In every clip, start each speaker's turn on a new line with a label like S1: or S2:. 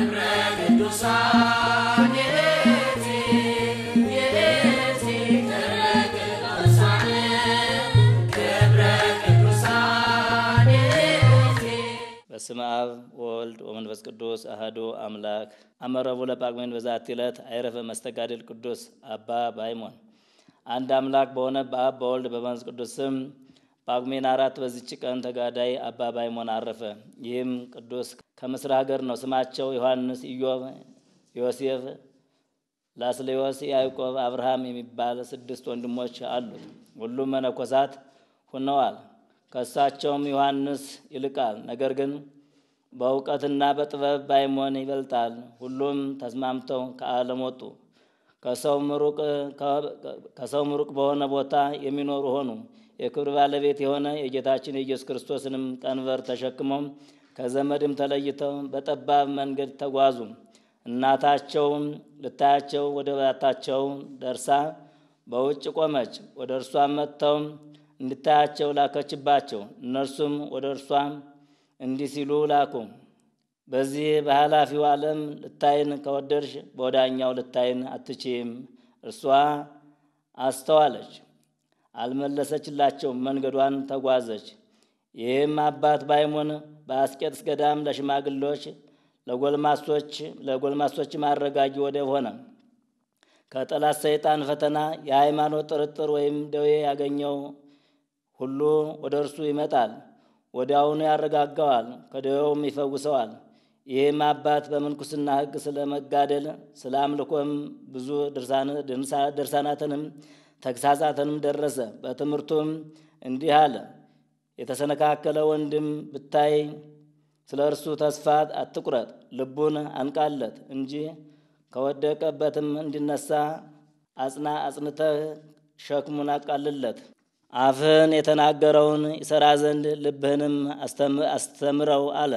S1: ህብረ ቅዱሳን በስመ አብ ወወልድ ወመንፈስ ቅዱስ አህዱ አምላክ አመረቡ ለጳጉሜን በዛቲ ዕለት አይረፈ መስተጋድል ቅዱስ አባ ባይሞን አንድ አምላክ በሆነ በአብ በወልድ በመንፈስ ቅዱስ ስም ጳጉሜን አራት በዚች ቀን ተጋዳይ አባ ባይሞን አረፈ። ይህም ቅዱስ ከምስር ሀገር ነው። ስማቸው ዮሐንስ፣ ኢዮብ፣ ዮሴፍ፣ ላስሌዎስ፣ ያዕቆብ፣ አብርሃም የሚባል ስድስት ወንድሞች አሉት። ሁሉም መነኮሳት ሁነዋል። ከእሳቸውም ዮሐንስ ይልቃል። ነገር ግን በእውቀትና በጥበብ ባይሞን ይበልጣል። ሁሉም ተስማምተው ከዓለም ወጡ። ከሰውም ሩቅ በሆነ ቦታ የሚኖሩ ሆኑ። የክብር ባለቤት የሆነ የጌታችን የኢየሱስ ክርስቶስንም ቀንበር ተሸክመው ከዘመድም ተለይተው በጠባብ መንገድ ተጓዙ። እናታቸውም ልታያቸው ወደ ባታቸው ደርሳ በውጭ ቆመች። ወደ እርሷ መጥተው እንድታያቸው ላከችባቸው። እነርሱም ወደ እርሷ እንዲህ ሲሉ ላኩ። በዚህ በኃላፊው ዓለም ልታይን ከወደድሽ በወዳኛው ልታይን አትችም። እርሷ አስተዋለች። አልመለሰችላቸውም። መንገዷን ተጓዘች። ይህም አባት ባይሞን በአስቄጥስ ገዳም ለሽማግሌዎች ለጎልማሶች ለጎልማሶች ማረጋጊ ወደብ ሆነ። ከጠላት ሰይጣን ፈተና የሃይማኖት ጥርጥር ወይም ደዌ ያገኘው ሁሉ ወደ እርሱ ይመጣል፣ ወዲያውኑ ያረጋጋዋል፣ ከደዌውም ይፈውሰዋል። ይህም አባት በምንኩስና ሕግ ስለ መጋደል ስለ አምልኮም ብዙ ድርሳናትንም ተግሳጻትንም ደረሰ። በትምህርቱም እንዲህ አለ። የተሰነካከለ ወንድም ብታይ ስለ እርሱ ተስፋ አትቁረጥ፣ ልቡን አንቃለት እንጂ ከወደቀበትም እንዲነሳ አጽና አጽንተህ ሸክሙን አቃልለት። አፍህን የተናገረውን ይሰራ ዘንድ ልብህንም አስተምረው አለ።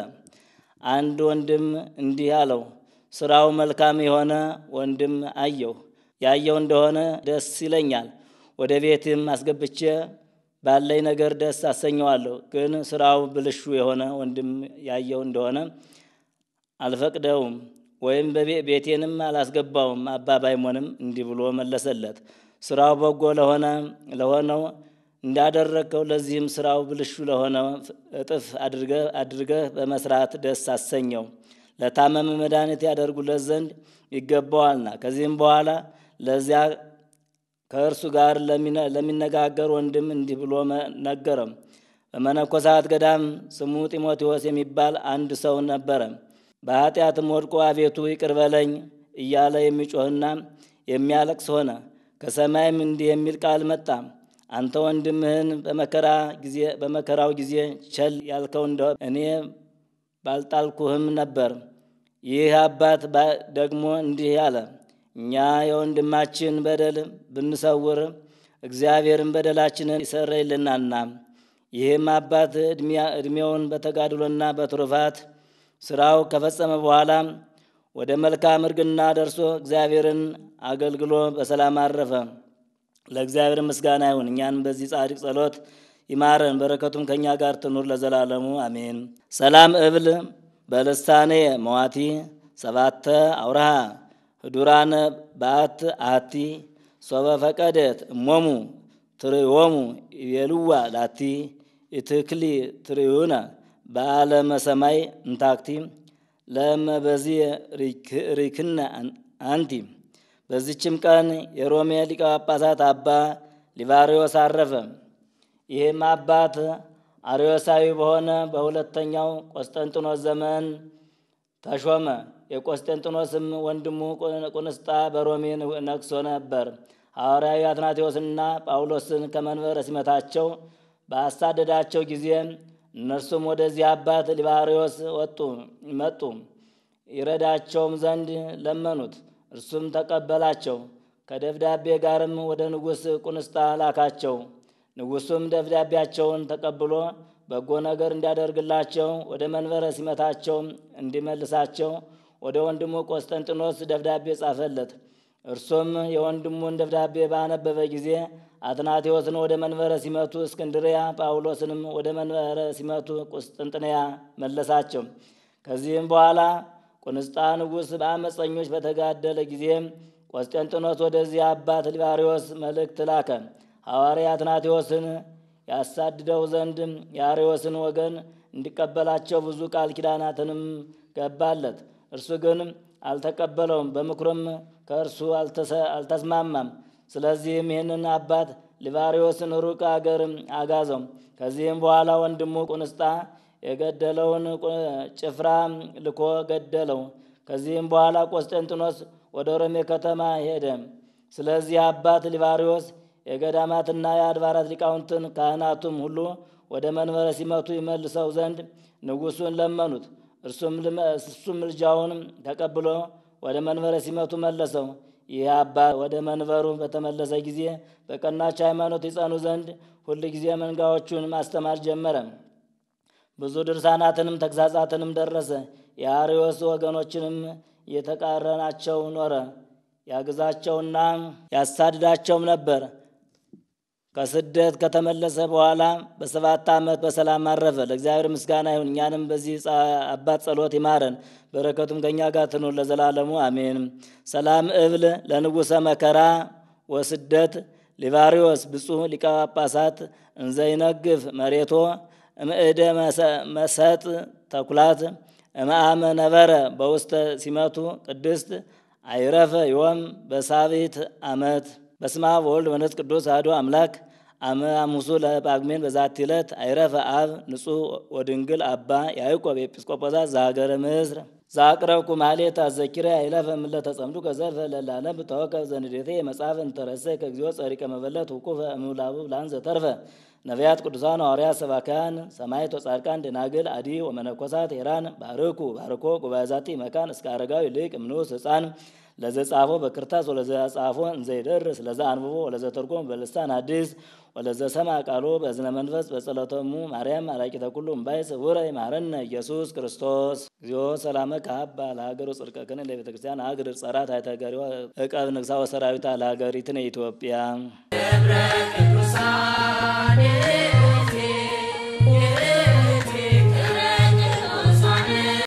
S1: አንድ ወንድም እንዲህ አለው፣ ስራው መልካም የሆነ ወንድም አየሁ ያየው እንደሆነ ደስ ይለኛል። ወደ ቤትም አስገብቼ ባለኝ ነገር ደስ አሰኘዋለሁ። ግን ስራው ብልሹ የሆነ ወንድም ያየው እንደሆነ አልፈቅደውም ወይም ቤቴንም አላስገባውም። አባ ባይሞንም እንዲህ ብሎ መለሰለት፣ ስራው በጎ ለሆነ ለሆነው እንዳደረግከው ለዚህም ስራው ብልሹ ለሆነ እጥፍ አድርገ በመስራት ደስ አሰኘው። ለታመመ መድኃኒት ያደርጉለት ዘንድ ይገባዋልና። ከዚህም በኋላ ለዚያ ከእርሱ ጋር ለሚነጋገር ወንድም እንዲህ ብሎ ነገረም። በመነኮሳት ገዳም ስሙ ጢሞቴዎስ የሚባል አንድ ሰው ነበረ። በኃጢአትም ወድቆ አቤቱ ይቅር በለኝ እያለ የሚጮህና የሚያለቅስ ሆነ። ከሰማይም እንዲህ የሚል ቃል መጣ። አንተ ወንድምህን በመከራ ጊዜ በመከራው ጊዜ ቸል ያልከው እንደ እኔ ባልጣልኩህም ነበር። ይህ አባት ደግሞ እንዲህ አለ እኛ የወንድማችን በደል ብንሰውር እግዚአብሔርን በደላችንን ይሰረይልናና ይህም አባት ዕድሜውን በተጋድሎና በትሩፋት ስራው ከፈጸመ በኋላ ወደ መልካም እርግና ደርሶ እግዚአብሔርን አገልግሎ በሰላም አረፈ። ለእግዚአብሔር ምስጋና ይሁን። እኛን በዚህ ጻድቅ ጸሎት ይማረን፣ በረከቱም ከእኛ ጋር ትኑር ለዘላለሙ አሜን። ሰላም እብል በልሳኔ መዋቲ ሰባተ አውርሃ ህዱራነ በአት አቲ ሶበ ፈቀደት እሞሙ ትርእዮሙ ይቤልዋ ላቲ ኢትክሊ ትርእዩነ በአለመ ሰማይ እንታክቲ ለመ በዚህ ሪክነ አንቲ። በዚችም ቀን የሮሜ ሊቀ ጳጳሳት አባ ሊቫሪዮስ አረፈ። ይህም አባት አርዮሳዊ በሆነ በሁለተኛው ቆስጠንጢኖስ ዘመን ተሾመ። የቆስጠንጢኖስም ወንድሙ ቁንስጣ በሮሜ ነግሶ ነበር። ሐዋርያዊ አትናቴዎስና ጳውሎስን ከመንበር ሲመታቸው ባሳደዳቸው ጊዜ እነርሱም ወደዚህ አባት ሊባሪዎስ ወጡ መጡ። ይረዳቸውም ዘንድ ለመኑት። እርሱም ተቀበላቸው። ከደብዳቤ ጋርም ወደ ንጉሥ ቁንስጣ ላካቸው። ንጉሡም ደብዳቤያቸውን ተቀብሎ በጎ ነገር እንዲያደርግላቸው ወደ መንበረ ሲመታቸው እንዲመልሳቸው ወደ ወንድሙ ቆስጠንጢኖስ ደብዳቤ ጻፈለት። እርሱም የወንድሙን ደብዳቤ ባነበበ ጊዜ አትናቴዎስን ወደ መንበረ ሲመቱ እስክንድሪያ ጳውሎስንም ወደ መንበረ ሲመቱ ቁስጥንጥንያ መለሳቸው። ከዚህም በኋላ ቁንስጣ ንጉሥ በአመፀኞች በተጋደለ ጊዜ ቆስጠንጢኖስ ወደዚህ አባት ሊባሪዎስ መልእክት ላከ። ሐዋርያ አትናቴዎስን ያሳድደው ዘንድ የአሪዎስን ወገን እንዲቀበላቸው ብዙ ቃል ኪዳናትንም ገባለት። እርሱ ግን አልተቀበለውም፣ በምክሩም ከእርሱ አልተስማማም። ስለዚህም ይህንን አባት ሊባሪዎስን ሩቅ አገር አጋዘው። ከዚህም በኋላ ወንድሙ ቁንስጣ የገደለውን ጭፍራ ልኮ ገደለው። ከዚህም በኋላ ቆስጠንጢኖስ ወደ ሮሜ ከተማ ሄደ። ስለዚህ አባት ሊባሪዎስ የገዳማትና የአድባራት ሊቃውንትን ካህናቱም ሁሉ ወደ መንበረ ሲመቱ ይመልሰው ዘንድ ንጉሱን ለመኑት። እሱም ልጃውንም ተቀብሎ ወደ መንበረ ሲመቱ መለሰው። ይህ አባት ወደ መንበሩ በተመለሰ ጊዜ በቀናች ሃይማኖት ይጸኑ ዘንድ ሁል ጊዜ መንጋዎቹን ማስተማር ጀመረ። ብዙ ድርሳናትንም ተግሳጻትንም ደረሰ። የአርዮስ ወገኖችንም የተቃረናቸው ኖረ። ያግዛቸውና ያሳድዳቸውም ነበር። ከስደት ከተመለሰ በኋላ በሰባት ዓመት በሰላም አረፈ። ለእግዚአብሔር ምስጋና ይሁን፣ እኛንም በዚህ አባት ጸሎት ይማረን፣ በረከቱም ከእኛ ጋር ትኑር ለዘላለሙ አሜን። ሰላም እብል ለንጉሠ መከራ ወስደት ሊቫሪዎስ ብፁዕ ሊቀ ጳጳሳት እንዘይነግፍ መሬቶ እምእደ መሰጥ ተኩላት እምአመ ነበረ በውስተ ሲመቱ ቅድስት አይረፈ ዮም በሳቢት አመት በስመ አብ ወወልድ ወመንፈስ ቅዱስ አሐዱ አምላክ አመ ሐሙሱ ለጳጉሜን በዛቲ ዕለት አይረፈ አብ ንጹሕ ወድንግል አባ ያዕቆብ ኤጲስቆጶሳት ዘሀገረ ምስር ዘአቅረብኩ ማሌታ ዘኪረ አይለፈ እምእለ ተጸምዱ ከዘልፈ ለላለም ብታወከብ ዘንዴቴ መጽሐፍ እንተረሰ ከእግዚኦ ጸሪቀ መበለት ውቁፈ እምላቡ ብላን ዘተርፈ ነቢያት፣ ቅዱሳን፣ ሐዋርያት፣ ሰባክያን፣ ሰማዕታት፣ ጻድቃን፣ ደናግል፣ አዲ ወመነኮሳት ሄራን ባርኩ ባርኮ ጉባኤ ዛቲ መካን እስከ አረጋዊ ልቅ እምንዑስ ሕፃን ለዘ ጻፎ በክርታስ ወለዘ ጻፎ እንዘ አንብቦ ወለዘ ተርጎም በልሳን አዲስ ወለዘ ሰማ ቃሎ በእዝነ መንፈስ በጸሎተሙ ማርያም አራቂተ ኩሉ እምባይስ ውረይ ማረነ ኢየሱስ ክርስቶስ እግዚኦ ሰላመ ከሀባ ለሀገሩ ጽድቀክን ለቤተ ክርስቲያን አግር ጸራት አይተገሪ እቀብ ንግሳ ወሰራዊታ ለሀገሪትን ኢትዮጵያ